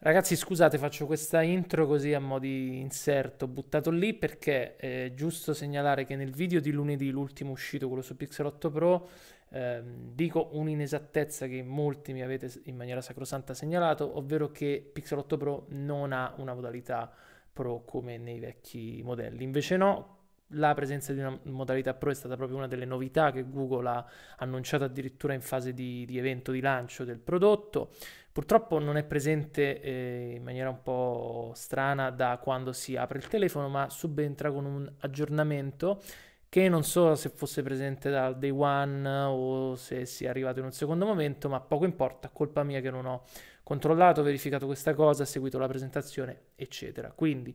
Ragazzi, scusate, faccio questa intro così a mo' di inserto buttato lì perché è eh, giusto segnalare che nel video di lunedì, l'ultimo uscito, quello su Pixel 8 Pro, ehm, dico un'inesattezza che molti mi avete in maniera sacrosanta segnalato, ovvero che Pixel 8 Pro non ha una modalità Pro come nei vecchi modelli. Invece no, la presenza di una modalità Pro è stata proprio una delle novità che Google ha annunciato addirittura in fase di, di evento di lancio del prodotto. Purtroppo non è presente eh, in maniera un po' strana da quando si apre il telefono, ma subentra con un aggiornamento che non so se fosse presente dal day one o se sia arrivato in un secondo momento, ma poco importa, colpa mia che non ho controllato, verificato questa cosa, seguito la presentazione, eccetera. Quindi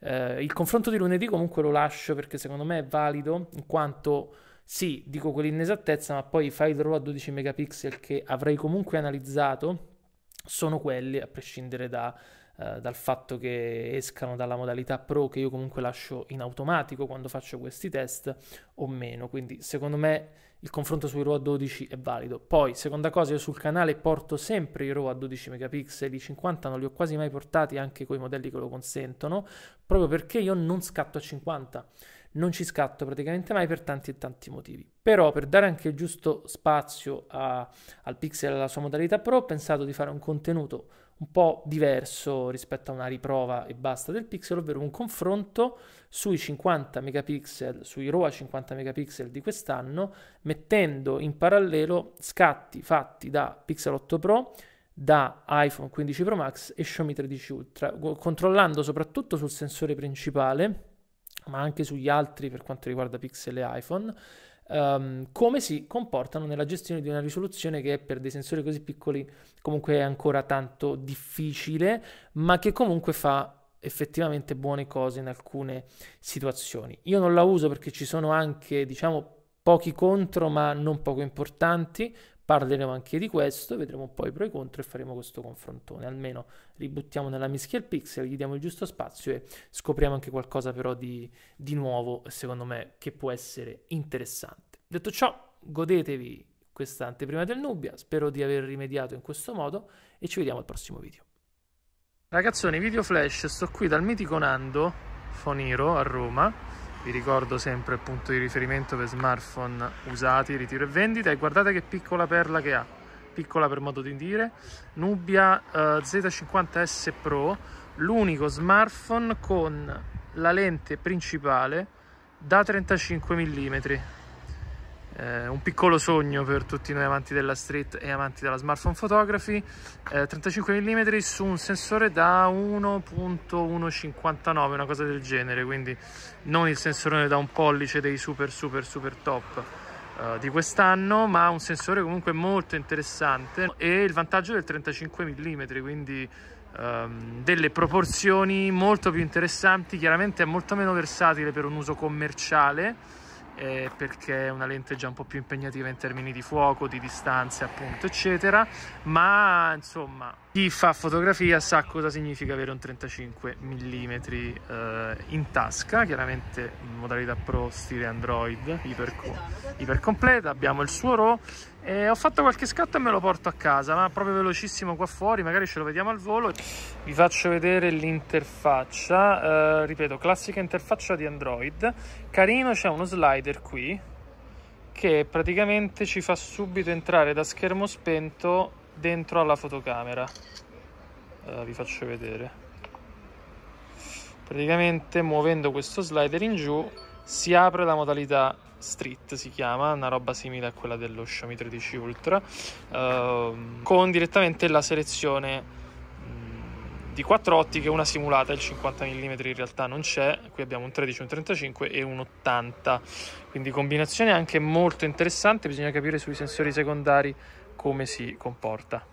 eh, il confronto di lunedì comunque lo lascio perché secondo me è valido in quanto sì, dico quell'inesattezza, ma poi file RAW a 12 megapixel che avrei comunque analizzato sono quelli, a prescindere da, eh, dal fatto che escano dalla modalità pro che io comunque lascio in automatico quando faccio questi test o meno. Quindi secondo me il confronto sui RAW 12 è valido. Poi, seconda cosa, io sul canale porto sempre i RAW a 12 megapixel, i 50 non li ho quasi mai portati anche con i modelli che lo consentono, proprio perché io non scatto a 50 non ci scatto praticamente mai per tanti e tanti motivi. Però per dare anche il giusto spazio a, al pixel e alla sua modalità pro ho pensato di fare un contenuto un po' diverso rispetto a una riprova e basta del pixel, ovvero un confronto sui 50 megapixel, sui RAW 50 megapixel di quest'anno, mettendo in parallelo scatti fatti da Pixel 8 Pro da iPhone 15 Pro Max e Xiaomi 13 Ultra, controllando soprattutto sul sensore principale ma anche sugli altri per quanto riguarda Pixel e iPhone, um, come si comportano nella gestione di una risoluzione che per dei sensori così piccoli comunque è ancora tanto difficile, ma che comunque fa effettivamente buone cose in alcune situazioni. Io non la uso perché ci sono anche, diciamo, pochi contro, ma non poco importanti. Parleremo anche di questo, vedremo poi i pro e i contro e faremo questo confrontone. Almeno ributtiamo nella mischia il pixel, gli diamo il giusto spazio e scopriamo anche qualcosa però di, di nuovo, secondo me, che può essere interessante. Detto ciò, godetevi questa anteprima del Nubia, spero di aver rimediato in questo modo e ci vediamo al prossimo video. Ragazzoni, video flash, sto qui dal mitico Nando Foniro a Roma vi ricordo sempre il punto di riferimento per smartphone usati, ritiro e vendita e guardate che piccola perla che ha, piccola per modo di dire, Nubia eh, Z50S Pro, l'unico smartphone con la lente principale da 35 mm eh, un piccolo sogno per tutti noi amanti della street e amanti della smartphone photography eh, 35 mm su un sensore da 1.159 una cosa del genere quindi non il sensore da un pollice dei super super super top eh, di quest'anno ma un sensore comunque molto interessante e il vantaggio del 35 mm quindi ehm, delle proporzioni molto più interessanti chiaramente è molto meno versatile per un uso commerciale eh, perché è una lente già un po' più impegnativa in termini di fuoco, di distanze appunto eccetera, ma insomma chi fa fotografia sa cosa significa avere un 35 mm eh, in tasca, chiaramente modalità pro stile Android iper, iper completa, abbiamo il suo RAW e ho fatto qualche scatto e me lo porto a casa, ma proprio velocissimo qua fuori, magari ce lo vediamo al volo. Vi faccio vedere l'interfaccia, eh, ripeto, classica interfaccia di Android. Carino, c'è uno slider qui che praticamente ci fa subito entrare da schermo spento dentro alla fotocamera. Eh, vi faccio vedere. Praticamente muovendo questo slider in giù si apre la modalità Street si chiama, una roba simile a quella dello Xiaomi 13 Ultra, ehm, con direttamente la selezione mm, di quattro ottiche, una simulata, il 50 mm in realtà non c'è, qui abbiamo un 13, un 35 e un 80, quindi combinazione anche molto interessante, bisogna capire sui sensori secondari come si comporta.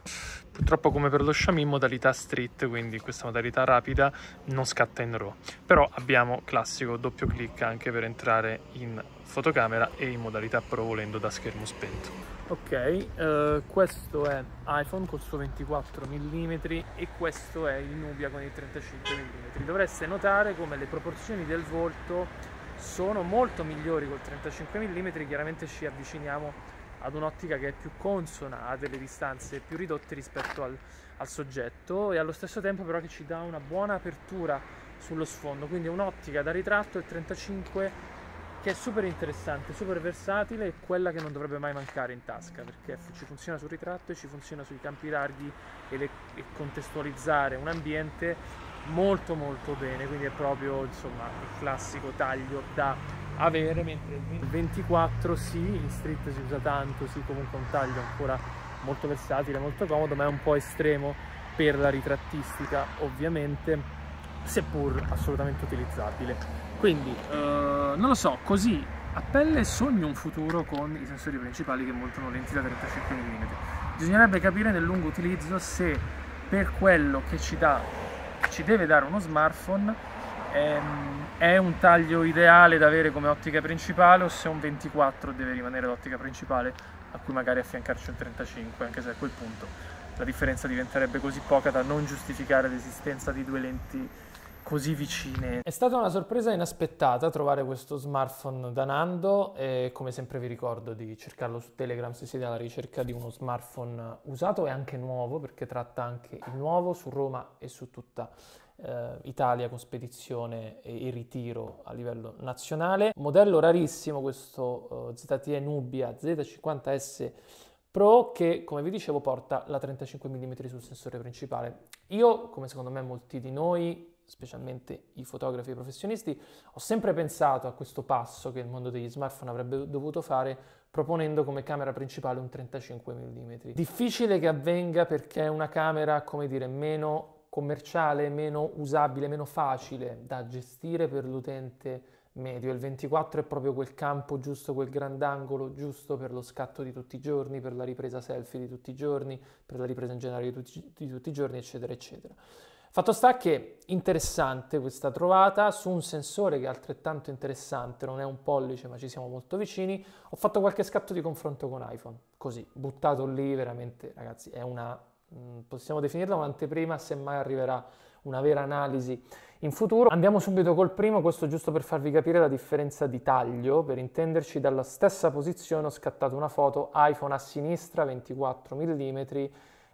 Purtroppo come per lo Xiaomi modalità street, quindi questa modalità rapida non scatta in RAW, però abbiamo classico doppio clic anche per entrare in fotocamera e in modalità pro volendo da schermo spento. Ok, eh, questo è iPhone il suo 24 mm e questo è il Nubia con il 35 mm. Dovreste notare come le proporzioni del volto sono molto migliori col 35 mm, chiaramente ci avviciniamo ad un'ottica che è più consona a delle distanze più ridotte rispetto al, al soggetto e allo stesso tempo però che ci dà una buona apertura sullo sfondo, quindi un'ottica da ritratto del 35 che è super interessante, super versatile e quella che non dovrebbe mai mancare in tasca perché ci funziona sul ritratto e ci funziona sui campi larghi e, le, e contestualizzare un ambiente molto molto bene, quindi è proprio insomma il classico taglio da avere, mentre il 24 sì, in street si usa tanto, sì comunque è un taglio ancora molto versatile, molto comodo, ma è un po' estremo per la ritrattistica ovviamente, seppur assolutamente utilizzabile. Quindi, eh, non lo so, così a pelle sogno un futuro con i sensori principali che montano lenti da 35 mm. Bisognerebbe capire nel lungo utilizzo se per quello che ci dà, ci deve dare uno smartphone, Ehm, è un taglio ideale da avere come ottica principale o se un 24 deve rimanere l'ottica principale a cui magari affiancarci un 35 anche se a quel punto la differenza diventerebbe così poca da non giustificare l'esistenza di due lenti così vicine. È stata una sorpresa inaspettata trovare questo smartphone da Nando e come sempre vi ricordo di cercarlo su Telegram se siete alla ricerca di uno smartphone usato e anche nuovo perché tratta anche il nuovo su Roma e su tutta eh, Italia con spedizione e, e, ritiro a livello nazionale. Modello rarissimo questo eh, ZTE Nubia Z50S Pro che come vi dicevo porta la 35 mm sul sensore principale. Io, come secondo me molti di noi, specialmente i fotografi e i professionisti, ho sempre pensato a questo passo che il mondo degli smartphone avrebbe dovuto fare proponendo come camera principale un 35 mm. Difficile che avvenga perché è una camera, come dire, meno commerciale meno usabile, meno facile da gestire per l'utente medio. Il 24 è proprio quel campo giusto, quel grandangolo giusto per lo scatto di tutti i giorni, per la ripresa selfie di tutti i giorni, per la ripresa in generale di tutti, di tutti i giorni, eccetera, eccetera. Fatto sta che interessante questa trovata su un sensore che è altrettanto interessante, non è un pollice ma ci siamo molto vicini, ho fatto qualche scatto di confronto con iPhone, così, buttato lì veramente ragazzi è una Mm, possiamo definirla un'anteprima, semmai arriverà una vera analisi in futuro. Andiamo subito col primo, questo giusto per farvi capire la differenza di taglio, per intenderci dalla stessa posizione ho scattato una foto iPhone a sinistra 24 mm, eh,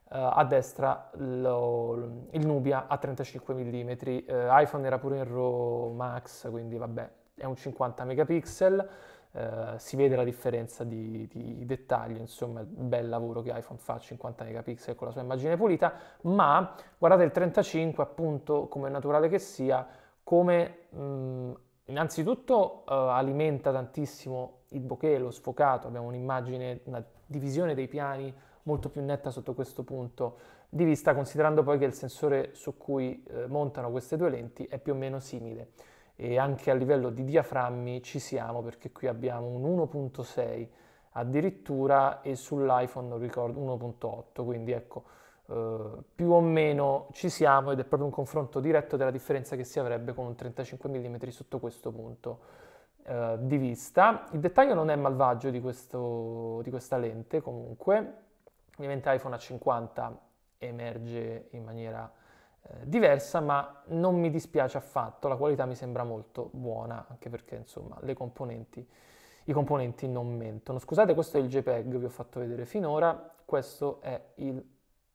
a destra lo, il Nubia a 35 mm, eh, iPhone era pure in RAW Max, quindi vabbè è un 50 megapixel, eh, si vede la differenza di, di, dettaglio, insomma il bel lavoro che iPhone fa, 50 megapixel con la sua immagine pulita, ma guardate il 35 appunto come naturale che sia, come mh, mm, innanzitutto eh, alimenta tantissimo il bokeh, lo sfocato, abbiamo un'immagine, una divisione dei piani molto più netta sotto questo punto di vista, considerando poi che il sensore su cui eh, montano queste due lenti è più o meno simile e anche a livello di diaframmi ci siamo perché qui abbiamo un 1.6 addirittura e sull'iPhone ricordo 1.8 quindi ecco eh, più o meno ci siamo ed è proprio un confronto diretto della differenza che si avrebbe con un 35 mm sotto questo punto eh, di vista il dettaglio non è malvagio di, questo, di questa lente comunque ovviamente iPhone a 50 emerge in maniera eh, diversa, ma non mi dispiace affatto, la qualità mi sembra molto buona, anche perché insomma le componenti, i componenti non mentono. Scusate, questo è il JPEG, vi ho fatto vedere finora, questo è il...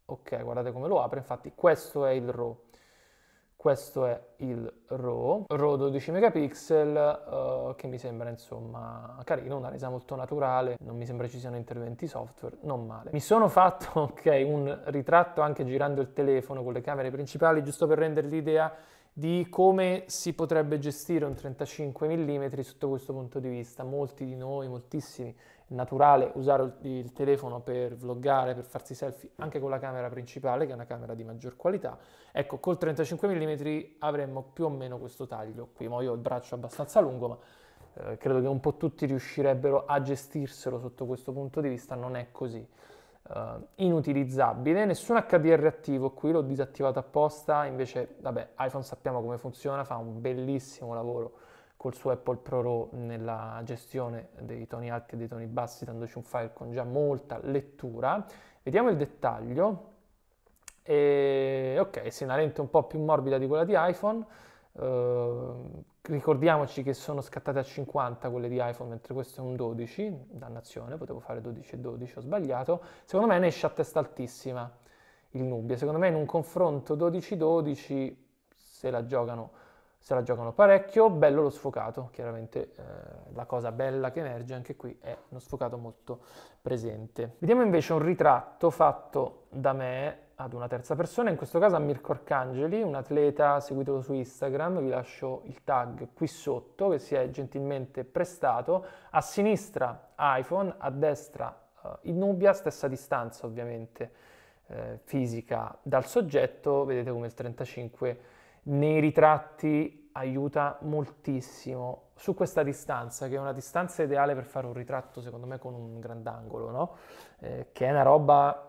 ok, guardate come lo apre, infatti questo è il RAW questo è il RAW, RAW 12 megapixel uh, che mi sembra insomma carino, una resa molto naturale, non mi sembra ci siano interventi software, non male. Mi sono fatto ok un ritratto anche girando il telefono con le camere principali giusto per rendere l'idea di come si potrebbe gestire un 35 mm sotto questo punto di vista. Molti di noi, moltissimi naturale usare il telefono per vloggare, per farsi selfie anche con la camera principale, che è una camera di maggior qualità. Ecco, col 35 mm avremmo più o meno questo taglio qui. Ma io ho il braccio abbastanza lungo, ma eh, credo che un po' tutti riuscirebbero a gestirselo sotto questo punto di vista, non è così. Uh, inutilizzabile, nessun HDR attivo qui, l'ho disattivato apposta, invece vabbè, iPhone sappiamo come funziona, fa un bellissimo lavoro col suo Apple Pro Raw nella gestione dei toni alti e dei toni bassi, dandoci un file con già molta lettura. Vediamo il dettaglio. E, ok, se una lente un po' più morbida di quella di iPhone. Uh, ricordiamoci che sono scattate a 50 quelle di iPhone, mentre questo è un 12, dannazione, potevo fare 12 e 12, ho sbagliato. Secondo me ne esce a testa altissima il Nubia. Secondo me in un confronto 12-12 se la giocano se la giocano parecchio, bello lo sfocato, chiaramente eh, la cosa bella che emerge anche qui è uno sfocato molto presente. Vediamo invece un ritratto fatto da me ad una terza persona, in questo caso a Mirko Arcangeli, un atleta, seguitelo su Instagram, vi lascio il tag qui sotto che si è gentilmente prestato, a sinistra iPhone, a destra eh, in Nubia, stessa distanza ovviamente eh, fisica dal soggetto, vedete come il 35 nei ritratti aiuta moltissimo su questa distanza, che è una distanza ideale per fare un ritratto, secondo me, con un grandangolo, no? eh, che è una roba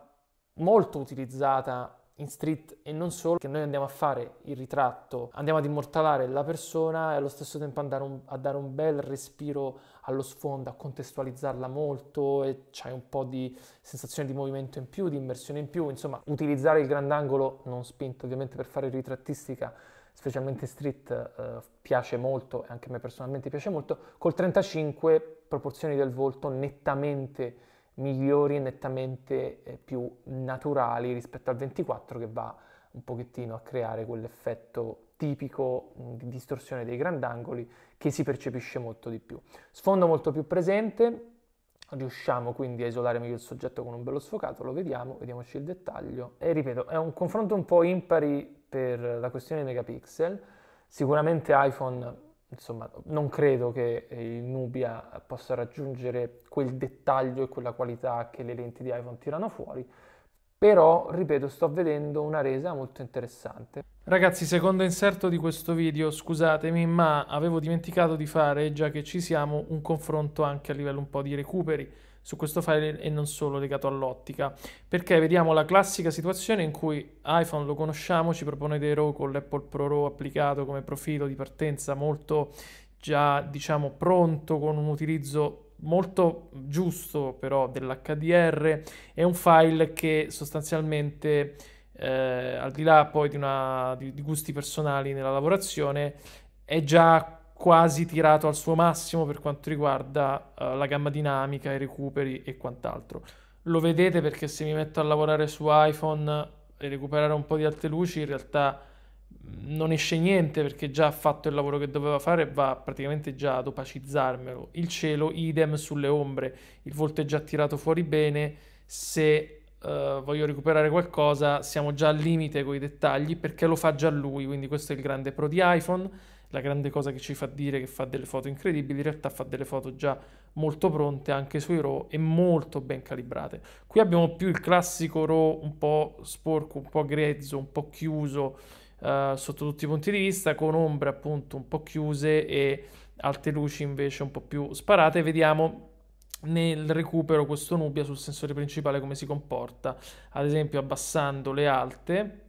molto utilizzata in street e non solo, che noi andiamo a fare il ritratto, andiamo ad immortalare la persona e allo stesso tempo un, a dare un bel respiro allo sfondo, a contestualizzarla molto e c'hai un po' di sensazione di movimento in più, di immersione in più, insomma utilizzare il grandangolo non spinto ovviamente per fare ritrattistica specialmente street eh, piace molto e anche a me personalmente piace molto, col 35 proporzioni del volto nettamente migliori e nettamente eh, più naturali rispetto al 24 che va un pochettino a creare quell'effetto tipico di distorsione dei grandangoli che si percepisce molto di più. Sfondo molto più presente, riusciamo quindi a isolare meglio il soggetto con un bello sfocato, lo vediamo, vediamoci il dettaglio. E ripeto, è un confronto un po' impari per la questione dei megapixel, sicuramente iPhone insomma, non credo che eh, il Nubia eh, possa raggiungere quel dettaglio e quella qualità che le lenti di iPhone tirano fuori, però, ripeto, sto vedendo una resa molto interessante. Ragazzi, secondo inserto di questo video, scusatemi, ma avevo dimenticato di fare, già che ci siamo, un confronto anche a livello un po' di recuperi su questo file e non solo legato all'ottica, perché vediamo la classica situazione in cui iPhone lo conosciamo, ci propone dei RAW con l'Apple Pro RAW applicato come profilo di partenza molto già diciamo pronto con un utilizzo molto giusto però dell'HDR è un file che sostanzialmente eh, al di là poi di, una, di, di gusti personali nella lavorazione è già quasi tirato al suo massimo per quanto riguarda uh, la gamma dinamica, i recuperi e quant'altro. Lo vedete perché se mi metto a lavorare su iPhone e recuperare un po' di alte luci, in realtà mm, non esce niente perché già ha fatto il lavoro che doveva fare va praticamente già ad opacizzarmelo. Il cielo, idem sulle ombre, il volto è già tirato fuori bene, se uh, voglio recuperare qualcosa siamo già al limite con i dettagli perché lo fa già lui, quindi questo è il grande pro di iPhone la grande cosa che ci fa dire che fa delle foto incredibili, in realtà fa delle foto già molto pronte anche sui RAW e molto ben calibrate. Qui abbiamo più il classico RAW un po' sporco, un po' grezzo, un po' chiuso eh, sotto tutti i punti di vista, con ombre appunto un po' chiuse e alte luci invece un po' più sparate. Vediamo nel recupero questo Nubia sul sensore principale come si comporta, ad esempio abbassando le alte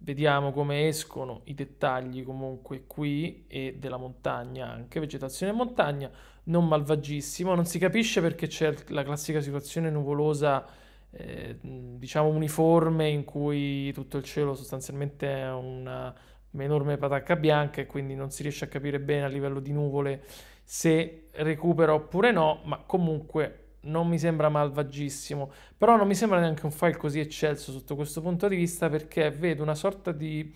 Vediamo come escono i dettagli comunque qui e della montagna anche, vegetazione e montagna, non malvagissimo, non si capisce perché c'è la classica situazione nuvolosa eh, diciamo uniforme in cui tutto il cielo sostanzialmente è una, un'enorme patacca bianca e quindi non si riesce a capire bene a livello di nuvole se recupera oppure no, ma comunque non mi sembra malvagissimo, però non mi sembra neanche un file così eccelso sotto questo punto di vista perché vedo una sorta di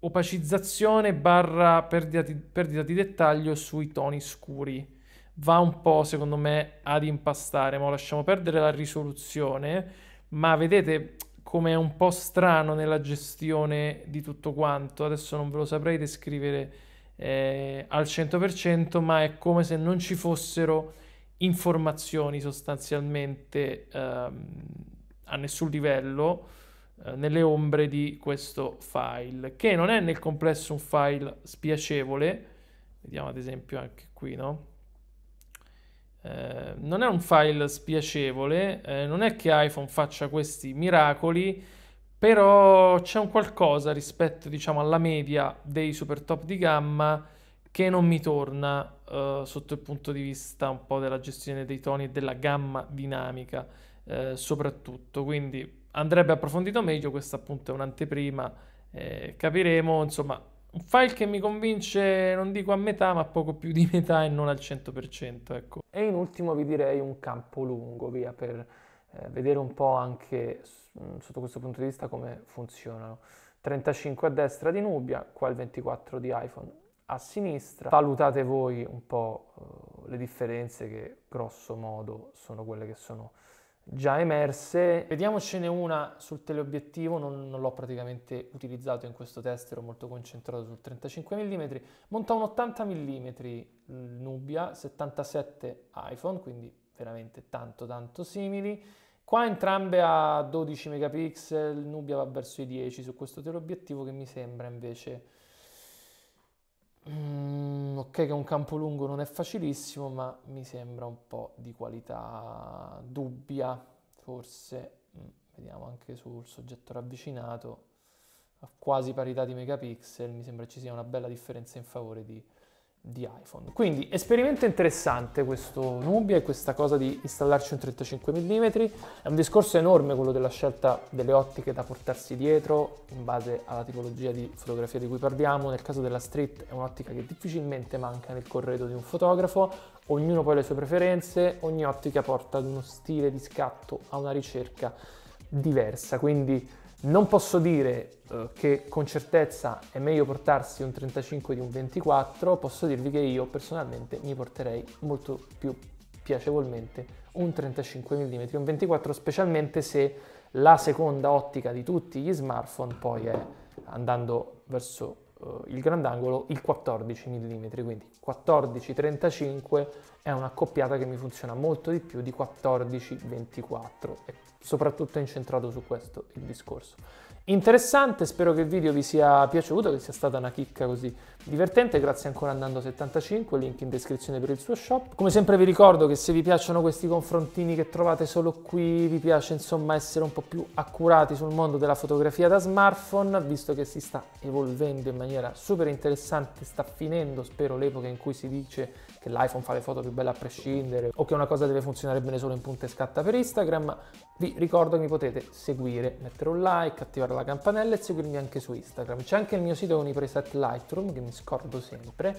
opacizzazione barra perdita di, perdita di dettaglio sui toni scuri. Va un po', secondo me, ad impastare, ma lasciamo perdere la risoluzione, ma vedete come è un po' strano nella gestione di tutto quanto. Adesso non ve lo saprei descrivere eh, al 100%, ma è come se non ci fossero informazioni sostanzialmente ehm, a nessun livello eh, nelle ombre di questo file che non è nel complesso un file spiacevole vediamo ad esempio anche qui no eh, non è un file spiacevole eh, non è che iPhone faccia questi miracoli però c'è un qualcosa rispetto diciamo alla media dei super top di gamma che non mi torna uh, sotto il punto di vista un po' della gestione dei toni e della gamma dinamica eh, soprattutto, quindi andrebbe approfondito meglio, questa appunto è un'anteprima, eh, capiremo insomma un file che mi convince non dico a metà ma poco più di metà e non al 100% ecco. E in ultimo vi direi un campo lungo via per eh, vedere un po' anche mm, sotto questo punto di vista come funzionano. 35 a destra di Nubia, qua il 24 di iPhone a sinistra. Valutate voi un po' eh, le differenze che grosso modo sono quelle che sono già emerse. Vediamocene una sul teleobiettivo, non, non l'ho praticamente utilizzato in questo test, ero molto concentrato sul 35 mm, monta un 80 mm Nubia, 77 iPhone, quindi veramente tanto tanto simili. Qua entrambe a 12 megapixel, Nubia va verso i 10 su questo teleobiettivo che mi sembra invece Mm, ok che un campo lungo non è facilissimo, ma mi sembra un po' di qualità dubbia, forse. Mm, vediamo anche sul soggetto ravvicinato. A quasi parità di megapixel mi sembra ci sia una bella differenza in favore di di iPhone. Quindi esperimento interessante questo Nubia e questa cosa di installarci un 35 mm. È un discorso enorme quello della scelta delle ottiche da portarsi dietro in base alla tipologia di fotografia di cui parliamo. Nel caso della street è un'ottica che difficilmente manca nel corredo di un fotografo. Ognuno poi ha le sue preferenze, ogni ottica porta ad uno stile di scatto, a una ricerca diversa. Quindi non posso dire eh, che con certezza è meglio portarsi un 35 di un 24, posso dirvi che io personalmente mi porterei molto più piacevolmente un 35 mm, un 24 specialmente se la seconda ottica di tutti gli smartphone poi è andando verso uh, il grandangolo il 14 mm, quindi 14-35 è un'accoppiata che mi funziona molto di più di 14-24 soprattutto incentrato su questo il discorso interessante, spero che il video vi sia piaciuto, che sia stata una chicca così divertente, grazie ancora a Nando75, link in descrizione per il suo shop. Come sempre vi ricordo che se vi piacciono questi confrontini che trovate solo qui, vi piace insomma essere un po' più accurati sul mondo della fotografia da smartphone, visto che si sta evolvendo in maniera super interessante, sta finendo spero l'epoca in cui si dice che l'iPhone fa le foto più belle a prescindere o che una cosa deve funzionare bene solo in punta e scatta per Instagram, vi ricordo che mi potete seguire, mettere un like, attivare la la campanella e seguirmi anche su Instagram. C'è anche il mio sito con i preset Lightroom, che mi scordo sempre.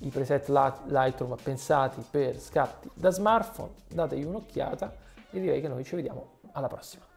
I preset Lightroom pensati per scatti da smartphone. Dategli un'occhiata e direi che noi ci vediamo alla prossima.